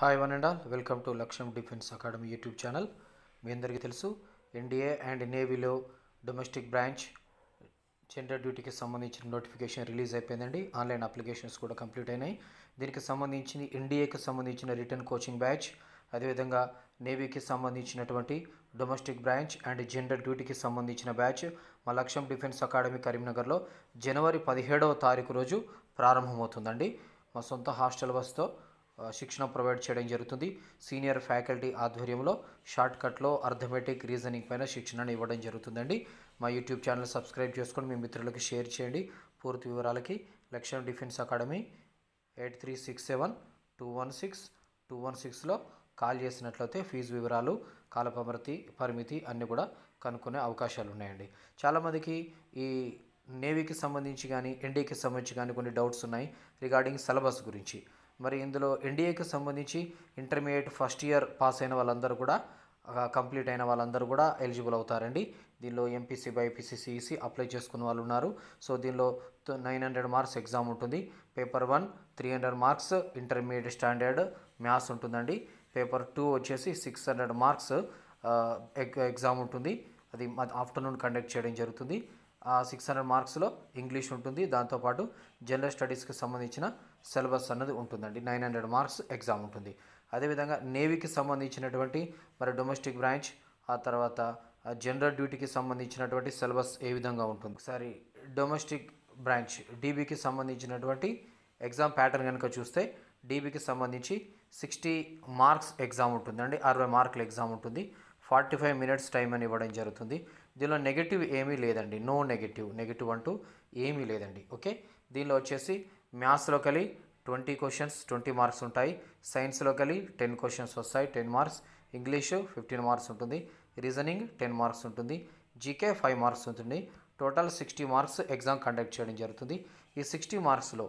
hi one and all welcome to Lakshyam defence academy YouTube channel మీ అందరికీ తెలుసు NDA and నేవీలో డొమెస్టిక్ బ్రాంచ్ జెండర్ డ్యూటీకి సంబంధించిన నోటిఫికేషన్ రిలీజ్ అయిపోయిందండి ఆన్లైన్ అప్లికేషన్స్ కూడా కంప్లీట్ అయినాయి దీనికి సంబంధించిన ఎన్డీఏకి సంబంధించిన రిటర్న్ కోచింగ్ బ్యాచ్ అదేవిధంగా నేవీకి సంబంధించినటువంటి డొమెస్టిక్ బ్రాంచ్ అండ్ జెండర్ డ్యూటీకి సంబంధించిన బ్యాచ్ మా లక్ష్యం డిఫెన్స్ అకాడమీ కరీంనగర్లో జనవరి పదిహేడవ తారీఖు రోజు ప్రారంభమవుతుందండి మా సొంత హాస్టల్ బస్తో శిక్షణ ప్రొవైడ్ చేయడం జరుగుతుంది సీనియర్ ఫ్యాకల్టీ ఆధ్వర్యంలో షార్ట్ కట్లో అర్థమెటిక్ రీజనింగ్ పైన శిక్షణను ఇవ్వడం జరుగుతుందండి మా యూట్యూబ్ ఛానల్ సబ్స్క్రైబ్ చేసుకొని మీ మిత్రులకు షేర్ చేయండి పూర్తి వివరాలకి Lakshyam defence academy eight three six seven two one six two one సిక్స్లో కాల్ చేసినట్లయితే ఫీజు వివరాలు కాలపమృతి పరిమితి అన్నీ కూడా కనుక్కునే అవకాశాలు ఉన్నాయండి చాలామందికి ఈ నేవీకి సంబంధించి కానీ ఎన్డీకి సంబంధించి కానీ కొన్ని డౌట్స్ ఉన్నాయి రిగార్డింగ్ సిలబస్ గురించి మరి ఇందులో ఎన్డీఏకి సంబంధించి ఇంటర్మీడియట్ ఫస్ట్ ఇయర్ పాస్ అయిన వాళ్ళందరూ కూడా కంప్లీట్ అయిన వాళ్ళందరూ కూడా ఎలిజిబుల్ అవుతారండి దీనిలో ఎంపీసీ బైపీసీసీఈసీ అప్లై చేసుకున్న వాళ్ళు ఉన్నారు సో దీనిలో నైన్ హండ్రెడ్ మార్క్స్ ఎగ్జామ్ ఉంటుంది paper one three hundred marks intermediate standard maths ఉంటుందండి పేపర్ టూ వచ్చేసి సిక్స్ హండ్రెడ్ మార్క్స్ ఎగ్జామ్ ఉంటుంది అది ఆఫ్టర్నూన్ కండక్ట్ చేయడం జరుగుతుంది సిక్స్ హండ్రెడ్ మార్క్స్లో ఇంగ్లీష్ ఉంటుంది దాంతోపాటు జనరల్ స్టడీస్కి సంబంధించిన సిలబస్ అన్నది ఉంటుందండి నైన్ హండ్రెడ్ మార్క్స్ ఎగ్జామ్ ఉంటుంది అదేవిధంగా నేవీకి సంబంధించినటువంటి మరి డొమెస్టిక్ బ్రాంచ్ ఆ తర్వాత జనరల్ డ్యూటీకి సంబంధించినటువంటి సిలబస్ ఏ విధంగా ఉంటుంది ఒకసారి డొమెస్టిక్ బ్రాంచ్ డీబీకి సంబంధించినటువంటి ఎగ్జామ్ ప్యాటర్న్ కనుక చూస్తే డీబీకి సంబంధించి సిక్స్టీ మార్క్స్ ఎగ్జామ్ ఉంటుందండి అరవై మార్కుల ఎగ్జామ్ ఉంటుంది ఫార్టీ ఫైవ్ మినిట్స్ టైం అని ఇవ్వడం జరుగుతుంది దీనిలో నెగిటివ్ ఏమీ లేదండి నో నెగిటివ్ నెగిటివ్ అంటూ ఏమీ లేదండి ఓకే దీనిలో వచ్చేసి మ్యాథ్స్లో కలిగి ట్వంటీ క్వశ్చన్స్ ట్వంటీ మార్క్స్ ఉంటాయి సైన్స్లో కలిగి టెన్ క్వశ్చన్స్ వస్తాయి ten marks English fifteen marks ఉంటుంది రీజనింగ్ టెన్ మార్క్స్ ఉంటుంది జీకే ఫైవ్ మార్క్స్ ఉంటుంది total sixty marks exam conduct చేయడం జరుగుతుంది ఈ సిక్స్టీ మార్క్స్లో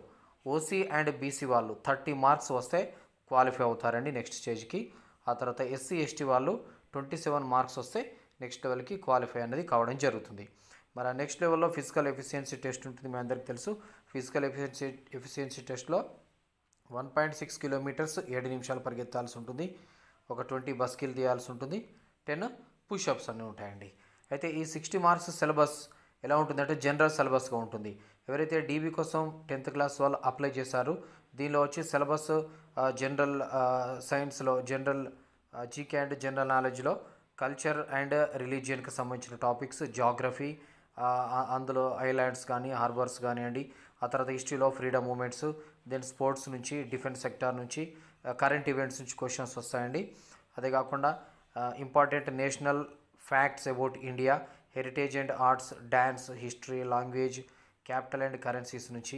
ఓసీ అండ్ బీసీ వాళ్ళు థర్టీ మార్క్స్ వస్తే క్వాలిఫై అవుతారండి నెక్స్ట్ స్టేజ్కి ఆ తర్వాత ఎస్సీ ఎస్టీ వాళ్ళు ట్వంటీ సెవెన్ మార్క్స్ వస్తే నెక్స్ట్ లెవెల్కి క్వాలిఫై అనేది కావడం జరుగుతుంది మరి నెక్స్ట్ లెవెల్లో ఫిజికల్ ఎఫిషియన్సీ టెస్ట్ ఉంటుంది మీ అందరికీ తెలుసు ఫిజికల్ ఎఫిషియన్సీ ఎఫిషియన్సీ టెస్ట్లో వన్ పాయింట్ సిక్స్ కిలోమీటర్స్ ఏడు నిమిషాలు పరిగెత్తాల్సి ఉంటుంది ఒక ట్వంటీ బస్కిల్ తీయాల్సి ఉంటుంది టెన్ పుషప్స్ అన్నీ ఉంటాయండి అయితే ఈ సిక్స్టీ మార్క్స్ సిలబస్ ఎలా ఉంటుందంటే జనరల్ సిలబస్గా ఉంటుంది ఎవరైతే డీబీ కోసం టెన్త్ క్లాస్ వాళ్ళు అప్లై చేశారు దీనిలో వచ్చి సిలబస్ జనరల్ సైన్స్లో జనరల్ జీకే అండ్ జనరల్ నాలెడ్జ్లో కల్చర్ అండ్ రిలీజియన్కి సంబంధించిన టాపిక్స్ జాగ్రఫీ అందులో ఐలాండ్స్ కానీ హార్బర్స్ కానివ్వండి ఆ తర్వాత హిస్టరీలో ఫ్రీడమ్ మూమెంట్స్ దెన్ స్పోర్ట్స్ నుంచి డిఫెన్స్ సెక్టార్ నుంచి కరెంట్ ఈవెంట్స్ నుంచి క్వశ్చన్స్ వస్తాయండి అదే కాకుండా important national facts about India heritage and arts dance history language capital and currencies నుంచి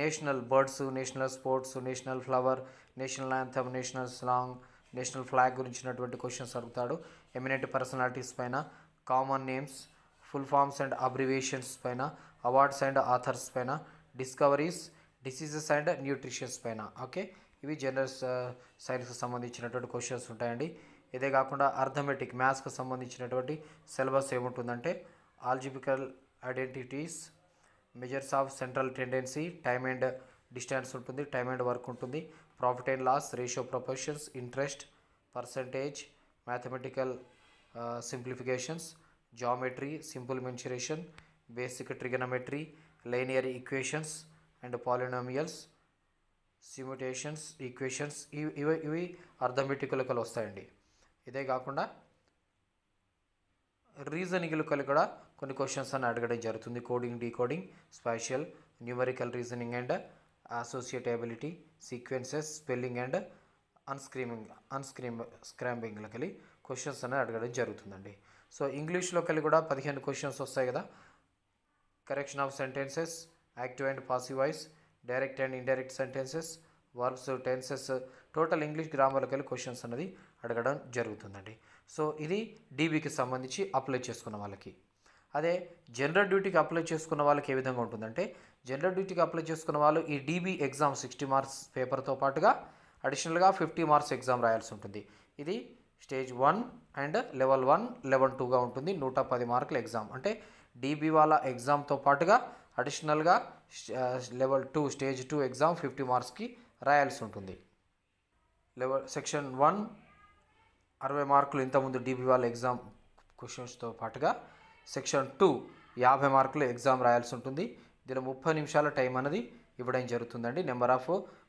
national birds national sports national flower national anthem national song national flag గురించినటువంటి questions అడుగుతాడు eminent personalities పైన common names full forms and abbreviations పైన awards and authors పైన discoveries diseases and nutritions పైన okay ఇవి general సైన్స్కి సంబంధించినటువంటి క్వశ్చన్స్ ఉంటాయండి ఇదే కాకుండా అర్థమెటిక్ మ్యాథ్స్కి సంబంధించినటువంటి సిలబస్ ఏముంటుందంటే algebraic identities measures of central tendency time and distance ఉంటుంది టైమ్ అండ్ వర్క్ ఉంటుంది profit and loss ratio proportions interest percentage mathematical simplifications geometry simple mensuration basic trigonometry linear equations and polynomials simultaneous equations ఇవి ఇవి ఇవి అర్థమెటికలకలు వస్తాయండి ఇదే కాకుండా రీజనింగ్లకలు కూడా కొన్ని క్వశ్చన్స్ అని అడగడం జరుగుతుంది coding decoding spatial numerical reasoning and అసోసియేటబిలిటీ sequences spelling and unscrambling unscramble స్క్రాంబింగ్లో కలిగి క్వశ్చన్స్ అనేది అడగడం జరుగుతుందండి సో ఇంగ్లీష్లో కలిగి కూడా పదిహేను క్వశ్చన్స్ వస్తాయి కదా correction of sentences active and passive voice direct and indirect sentences verbs tenses total English గ్రామర్లో వెళ్ళి క్వశ్చన్స్ అనేది అడగడం జరుగుతుందండి సో ఇది డీబీకి సంబంధించి అప్లై చేసుకున్న వాళ్ళకి అదే జనరల్ డ్యూటీకి అప్లై చేసుకున్న వాళ్ళకి ఏ విధంగా ఉంటుందంటే జనరల్ డ్యూటీకి అప్లై చేసుకున్న వాళ్ళు ఈ డీబీ ఎగ్జామ్ సిక్స్టీ మార్క్స్ పేపర్తో పాటుగా అడిషనల్గా ఫిఫ్టీ మార్క్స్ ఎగ్జామ్ రాయాల్సి ఉంటుంది ఇది stage one and level one level టూగా ఉంటుంది నూట పది మార్కుల ఎగ్జామ్ అంటే డీబీ వాళ్ళ ఎగ్జామ్తో పాటుగా అడిషనల్గా level two stage two exam fifty మార్క్స్కి రాయాల్సి ఉంటుంది లెవెల్ సెక్షన్ వన్ అరవై మార్కులు ఇంతకుముందు డీబీ వాళ్ళ ఎగ్జామ్ క్వశ్చన్స్తో పాటుగా సెక్షన్ టూ యాభై మార్కులు ఎగ్జామ్ రాయాల్సి ఉంటుంది దీనిలో ముప్పై నిమిషాల టైం అనేది ఇవ్వడం జరుగుతుందండి నెంబర్ ఆఫ్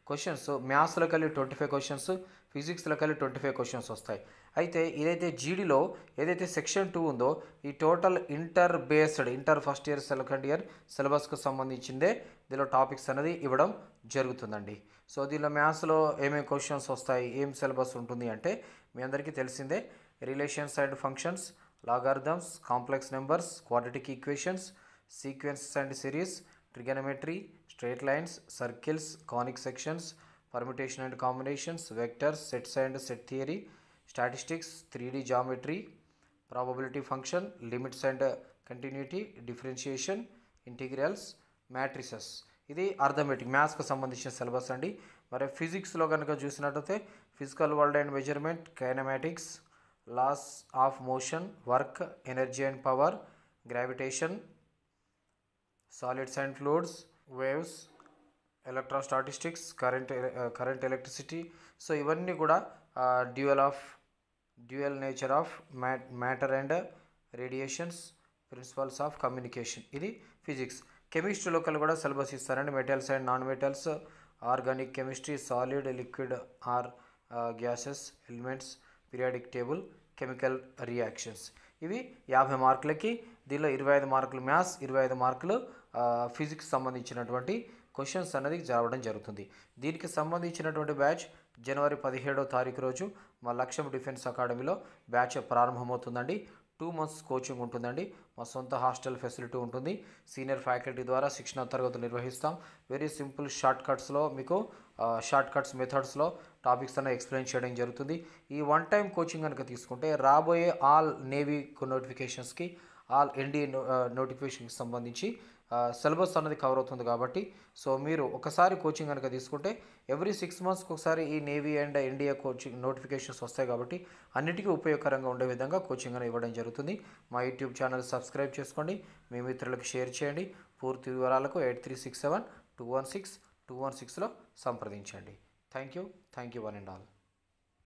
క్వశ్చన్స్ మ్యాథ్స్లో కలిగి ట్వంటీ ఫైవ్ క్వశ్చన్స్ ఫిజిక్స్లో కలిగి ట్వంటీ ఫైవ్ క్వశ్చన్స్ వస్తాయి అయితే ఇదైతే జీడీలో ఏదైతే సెక్షన్ టూ ఉందో ఈ total inter based inter first year second year సిలబస్కు సంబంధించిందే దీనిలో టాపిక్స్ అనేది ఇవ్వడం జరుగుతుందండి సో దీనిలో మ్యాథ్స్లో ఏమేమి క్వశ్చన్స్ వస్తాయి ఏం సిలబస్ ఉంటుంది అంటే మీ అందరికీ తెలిసిందే relations and functions logarithms complex numbers quadratic equations sequence and series trigonometry straight lines circles conic sections permutation and combinations vectors sets and set theory statistics three geometry probability function limits and continuity differentiation integrals matrices ఇది arithmetic మ్యాథ్స్కి సంబంధించిన syllabus అండి మరి ఫిజిక్స్లో కనుక చూసినట్టయితే physical world and measurement kinematics laws of motion work energy and power gravitation solids and fluids waves statistics current current electricity so ఇవన్నీ కూడా dual of dual nature of mat matter and radiations principles of communication ఇది physics chemistry local కూడా syllabus ఇస్తారండి metals and non metals organic chemistry solid liquid or gases elements periodic table chemical reactions ఇవి యాభై మార్కులకి దీనిలో ఇరవై ఐదు మార్కులు మ్యాథ్స్ ఇరవై ఐదు మార్కులు ఫిజిక్స్ సంబంధించినటువంటి క్వశ్చన్స్ అనేది జరగడం జరుగుతుంది దీనికి సంబంధించినటువంటి బ్యాచ్ జనవరి పదిహేడో తారీఖు రోజు మా లక్ష్యం డిఫెన్స్ అకాడమీలో బ్యాచ్ ప్రారంభమవుతుందండి టూ మంత్స్ కోచింగ్ ఉంటుందండి మా సొంత హాస్టల్ ఫెసిలిటీ ఉంటుంది సీనియర్ ఫ్యాకల్టీ ద్వారా శిక్షణ తరగతులు నిర్వహిస్తాం వెరీ సింపుల్ షార్ట్ కట్స్లో మీకు షార్ట్ కట్స్ మెథడ్స్లో టాపిక్స్ అనేవి ఎక్స్ప్లెయిన్ చేయడం జరుగుతుంది ఈ వన్ టైం కోచింగ్ కనుక తీసుకుంటే రాబోయే ఆల్ నేవీ నోటిఫికేషన్స్కి ఆల్ ఎన్డీఏ నోటిఫికేషన్కి సంబంధించి సిలబస్ అనేది కవర్ అవుతుంది కాబట్టి సో మీరు ఒకసారి కోచింగ్ కనుక తీసుకుంటే ఎవ్రీ సిక్స్ మంత్స్కి ఒకసారి ఈ navy and India coaching notifications వస్తాయి కాబట్టి అన్నిటికీ ఉపయోగకరంగా ఉండే విధంగా కోచింగ్ అని ఇవ్వడం జరుగుతుంది మా యూట్యూబ్ ఛానల్ సబ్స్క్రైబ్ చేసుకోండి మీ మిత్రులకు షేర్ చేయండి పూర్తి వివరాలకు eight three six seven two one six two one సిక్స్లో సంప్రదించండి thank you thank you one and all